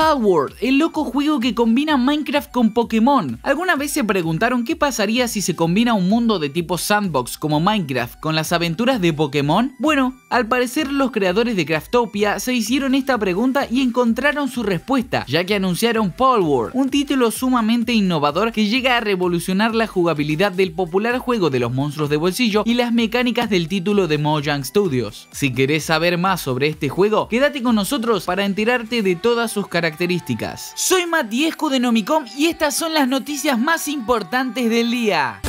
Power, el loco juego que combina Minecraft con Pokémon. ¿Alguna vez se preguntaron qué pasaría si se combina un mundo de tipo sandbox como Minecraft con las aventuras de Pokémon? Bueno, al parecer los creadores de Craftopia se hicieron esta pregunta y encontraron su respuesta, ya que anunciaron Power, un título sumamente innovador que llega a revolucionar la jugabilidad del popular juego de los monstruos de bolsillo y las mecánicas del título de Mojang Studios. Si querés saber más sobre este juego, quédate con nosotros para enterarte de todas sus características características. Soy Matiescu de Nomicom y estas son las noticias más importantes del día.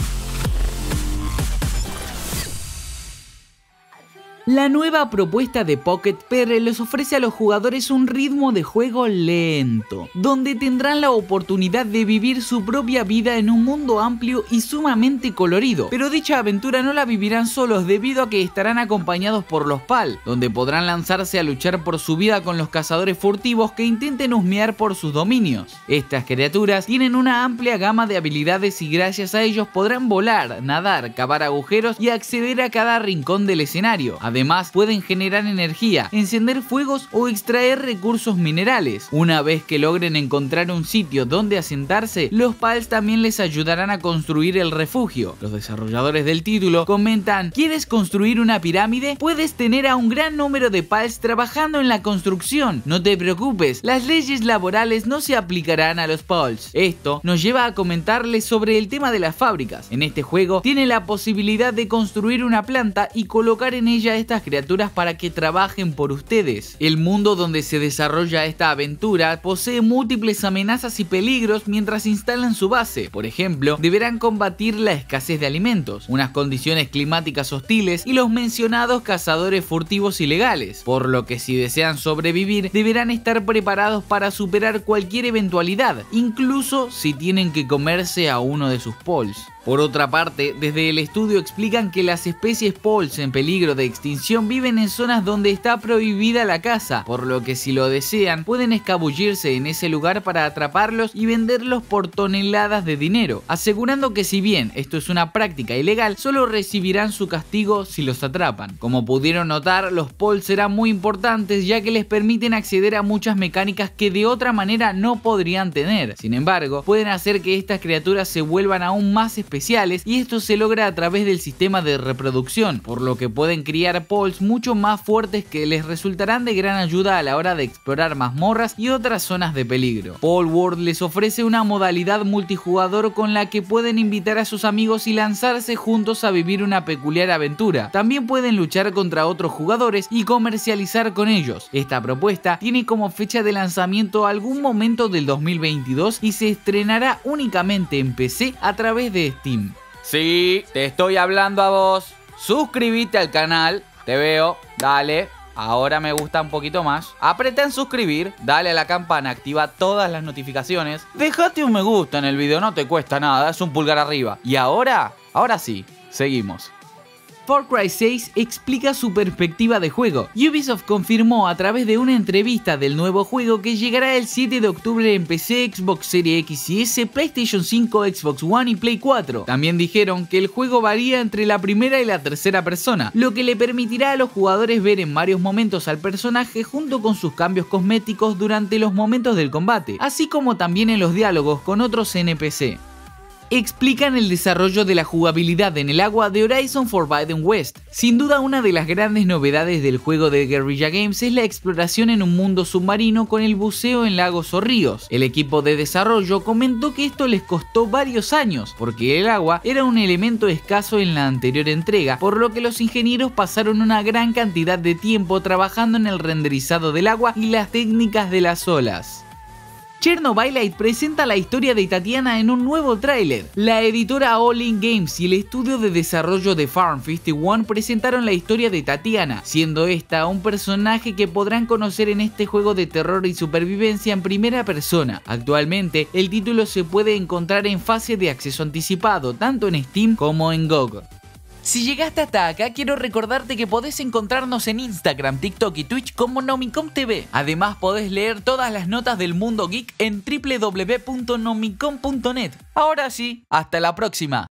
La nueva propuesta de Pocket Perry les ofrece a los jugadores un ritmo de juego lento, donde tendrán la oportunidad de vivir su propia vida en un mundo amplio y sumamente colorido. Pero dicha aventura no la vivirán solos debido a que estarán acompañados por los PAL, donde podrán lanzarse a luchar por su vida con los cazadores furtivos que intenten husmear por sus dominios. Estas criaturas tienen una amplia gama de habilidades y gracias a ellos podrán volar, nadar, cavar agujeros y acceder a cada rincón del escenario. Además, pueden generar energía, encender fuegos o extraer recursos minerales. Una vez que logren encontrar un sitio donde asentarse, los PALs también les ayudarán a construir el refugio. Los desarrolladores del título comentan, ¿quieres construir una pirámide? Puedes tener a un gran número de PALs trabajando en la construcción. No te preocupes, las leyes laborales no se aplicarán a los PALs. Esto nos lleva a comentarles sobre el tema de las fábricas. En este juego tiene la posibilidad de construir una planta y colocar en ella estas criaturas para que trabajen por ustedes. El mundo donde se desarrolla esta aventura posee múltiples amenazas y peligros mientras instalan su base. Por ejemplo, deberán combatir la escasez de alimentos, unas condiciones climáticas hostiles y los mencionados cazadores furtivos ilegales, por lo que si desean sobrevivir deberán estar preparados para superar cualquier eventualidad, incluso si tienen que comerse a uno de sus pols. Por otra parte, desde el estudio explican que las especies pols en peligro de extinción viven en zonas donde está prohibida la caza, por lo que si lo desean pueden escabullirse en ese lugar para atraparlos y venderlos por toneladas de dinero, asegurando que si bien esto es una práctica ilegal, solo recibirán su castigo si los atrapan. Como pudieron notar, los pols serán muy importantes ya que les permiten acceder a muchas mecánicas que de otra manera no podrían tener. Sin embargo, pueden hacer que estas criaturas se vuelvan aún más y esto se logra a través del sistema de reproducción, por lo que pueden criar polls mucho más fuertes que les resultarán de gran ayuda a la hora de explorar mazmorras y otras zonas de peligro. Paul World les ofrece una modalidad multijugador con la que pueden invitar a sus amigos y lanzarse juntos a vivir una peculiar aventura. También pueden luchar contra otros jugadores y comercializar con ellos. Esta propuesta tiene como fecha de lanzamiento algún momento del 2022 y se estrenará únicamente en PC a través de Team. Sí, te estoy hablando a vos. Suscríbete al canal. Te veo. Dale. Ahora me gusta un poquito más. Apreta en suscribir, dale a la campana, activa todas las notificaciones. Dejate un me gusta en el video, no te cuesta nada, es un pulgar arriba. Y ahora, ahora sí, seguimos. Far Cry 6 explica su perspectiva de juego. Ubisoft confirmó a través de una entrevista del nuevo juego que llegará el 7 de octubre en PC, Xbox Series X y S, PlayStation 5, Xbox One y Play 4. También dijeron que el juego varía entre la primera y la tercera persona, lo que le permitirá a los jugadores ver en varios momentos al personaje junto con sus cambios cosméticos durante los momentos del combate, así como también en los diálogos con otros NPC explican el desarrollo de la jugabilidad en el agua de Horizon Forbidden West. Sin duda una de las grandes novedades del juego de Guerrilla Games es la exploración en un mundo submarino con el buceo en lagos o ríos. El equipo de desarrollo comentó que esto les costó varios años, porque el agua era un elemento escaso en la anterior entrega, por lo que los ingenieros pasaron una gran cantidad de tiempo trabajando en el renderizado del agua y las técnicas de las olas. Chernobylite presenta la historia de Tatiana en un nuevo tráiler. La editora All In Games y el estudio de desarrollo de Farm 51 presentaron la historia de Tatiana, siendo esta un personaje que podrán conocer en este juego de terror y supervivencia en primera persona. Actualmente, el título se puede encontrar en fase de acceso anticipado, tanto en Steam como en GOG. Si llegaste hasta acá, quiero recordarte que podés encontrarnos en Instagram, TikTok y Twitch como Nomicom TV. Además, podés leer todas las notas del mundo geek en www.nomicom.net. Ahora sí, hasta la próxima.